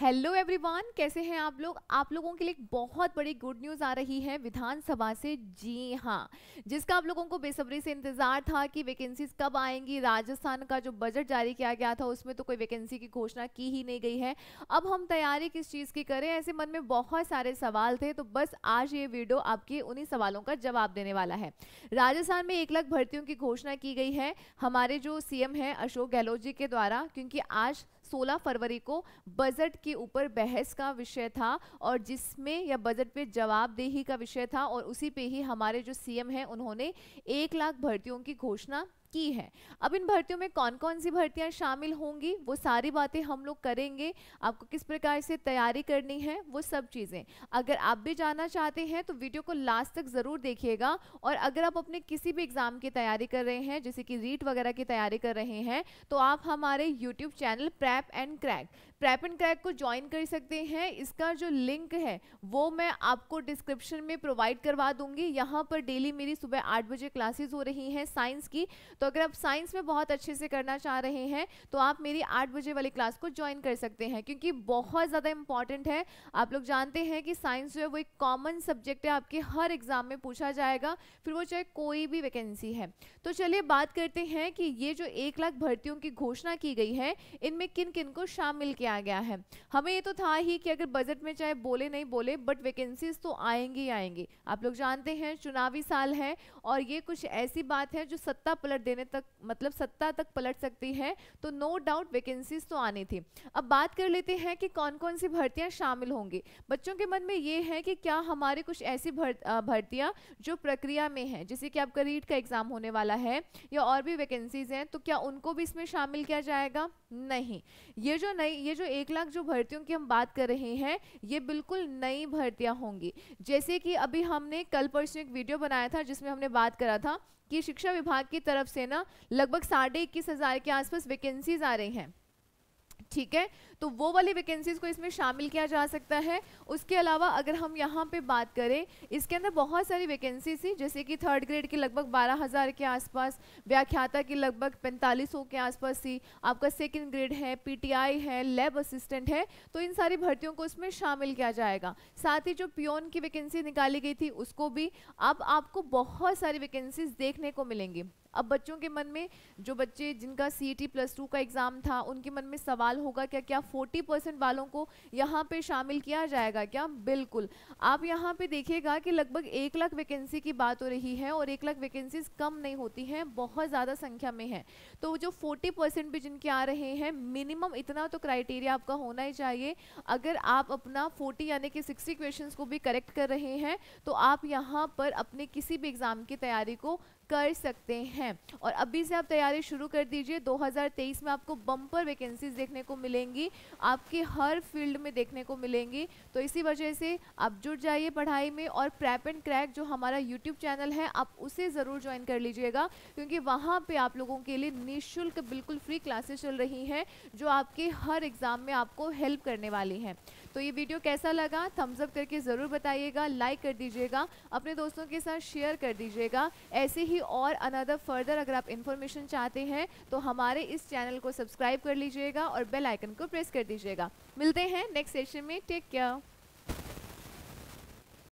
hello everyone कैसे हैं आप लोग आप लोगों के लिए बहुत बड़ी गुड न्यूज़ आ रही है विधानसभा से जी हाँ जिसका आप लोगों को बेसब्री से इंतज़ार था कि वैकेंसीज कब आएंगी राजस्थान का जो बजट जारी किया गया था उसमें तो कोई वैकेंसी की घोषणा की ही नहीं गई है अब हम तैयारी किस चीज़ की करें ऐसे मन में बहुत सारे सवाल थे तो बस आज ये वीडियो आपके उन्हीं सवालों का जवाब देने वाला है राजस्थान में एक लाख भर्तियों की घोषणा की गई है हमारे जो सी है अशोक गहलोत जी के द्वारा क्योंकि आज 16 फरवरी को बजट के ऊपर बहस का विषय था और जिसमें या बजट पे जवाबदेही का विषय था और उसी पे ही हमारे जो सीएम हैं उन्होंने एक लाख भर्तियों की घोषणा की है अब इन भर्तियों में कौन कौन सी भर्तियां शामिल होंगी वो सारी बातें हम लोग करेंगे आपको किस प्रकार से तैयारी करनी है वो सब चीज़ें अगर आप भी जाना चाहते हैं तो वीडियो को लास्ट तक ज़रूर देखिएगा और अगर आप अपने किसी भी एग्ज़ाम की तैयारी कर रहे हैं जैसे कि रीट वगैरह की तैयारी कर रहे हैं तो आप हमारे YouTube channel Prep and Crack Prep and Crack को ज्वाइन कर सकते हैं इसका जो लिंक है वो मैं आपको डिस्क्रिप्शन में प्रोवाइड करवा दूंगी यहाँ पर डेली मेरी सुबह आठ बजे क्लासेस हो रही हैं साइंस की तो तो अगर आप साइंस में बहुत अच्छे से करना चाह रहे हैं तो आप मेरी आठ बजे वाली क्लास को ज्वाइन कर सकते हैं क्योंकि बहुत ज़्यादा इंपॉर्टेंट है आप लोग जानते हैं कि साइंस जो है वो एक कॉमन सब्जेक्ट है आपके हर एग्ज़ाम में पूछा जाएगा फिर वो चाहे कोई भी वैकेंसी है तो चलिए बात करते हैं कि ये जो एक लाख भर्तियों की घोषणा की गई है इनमें किन किन को शामिल किया गया है हमें ये तो था ही कि अगर बजट में चाहे बोले नहीं बोले बट वैकेंसीज तो आएंगी आएंगी आप लोग जानते हैं चुनावी साल है और ये कुछ ऐसी बात है जो सत्ता पलट देने देने तक मतलब सत्ता तक पलट सकती है तो नो डाउट वैकेंसीज तो आनी थी अब बात कर लेते हैं कि कौन कौन सी भर्तियां शामिल होंगी बच्चों के मन में ये है कि क्या हमारे कुछ ऐसी भर्तियां जो प्रक्रिया में हैं जैसे कि आपका रीट का एग्ज़ाम होने वाला है या और भी वैकेंसीज हैं तो क्या उनको भी इसमें शामिल किया जाएगा नहीं ये जो नई ये जो एक लाख जो भर्तियों की हम बात कर रहे हैं ये बिल्कुल नई भर्तियाँ होंगी जैसे कि अभी हमने कल परसों एक वीडियो बनाया था जिसमें हमने बात करा था कि शिक्षा विभाग की तरफ से ना लगभग साढ़े इक्कीस हज़ार के आसपास वैकेंसीज आ रही हैं ठीक है तो वो वाली वैकेंसीज़ को इसमें शामिल किया जा सकता है उसके अलावा अगर हम यहाँ पे बात करें इसके अंदर बहुत सारी वैकेंसीज थी जैसे कि थर्ड ग्रेड की लगभग बारह हज़ार के आसपास व्याख्याता की लगभग पैंतालीस के आसपास थी आपका सेकेंड ग्रेड है पी है लैब असिस्टेंट है तो इन सारी भर्तियों को इसमें शामिल किया जाएगा साथ ही जो प्योन की वैकेंसी निकाली गई थी उसको भी अब आपको बहुत सारी वैकेंसीज देखने को मिलेंगी अब बच्चों के मन में जो बच्चे जिनका सी टी प्लस टू का एग्ज़ाम था उनके मन में सवाल होगा क्या क्या फोर्टी परसेंट वालों को यहाँ पे शामिल किया जाएगा क्या बिल्कुल आप यहाँ पे देखिएगा कि लगभग एक लाख वैकेंसी की बात हो रही है और एक लाख वैकेंसीज कम नहीं होती हैं बहुत ज़्यादा संख्या में है तो जो फोर्टी परसेंट भी जिनके आ रहे हैं मिनिमम इतना तो क्राइटेरिया आपका होना ही चाहिए अगर आप अपना फोर्टी यानी कि सिक्सटी क्वेश्चन को भी करेक्ट कर रहे हैं तो आप यहाँ पर अपने किसी भी एग्ज़ाम की तैयारी को कर सकते हैं और अभी से आप तैयारी शुरू कर दीजिए 2023 में आपको बम्पर वैकेंसीज देखने को मिलेंगी आपके हर फील्ड में देखने को मिलेंगी तो इसी वजह से आप जुट जाइए पढ़ाई में और प्रैप एंड क्रैक जो हमारा यूट्यूब चैनल है आप उसे ज़रूर ज्वाइन कर लीजिएगा क्योंकि वहाँ पर आप लोगों के लिए निःशुल्क बिल्कुल फ्री क्लासेस चल रही हैं जो आपके हर एग्ज़ाम में आपको हेल्प करने वाली हैं तो ये वीडियो कैसा लगा थम्सअप करके ज़रूर बताइएगा लाइक कर दीजिएगा अपने दोस्तों के साथ शेयर कर दीजिएगा ऐसे ही और अनदर फर्दर अगर आप इन्फॉर्मेशन चाहते हैं तो हमारे इस चैनल को सब्सक्राइब कर लीजिएगा और बेल आइकन को प्रेस रिवाइज कर दीजिएगा मिलते हैं नेक्स्ट सेशन में टेक केयर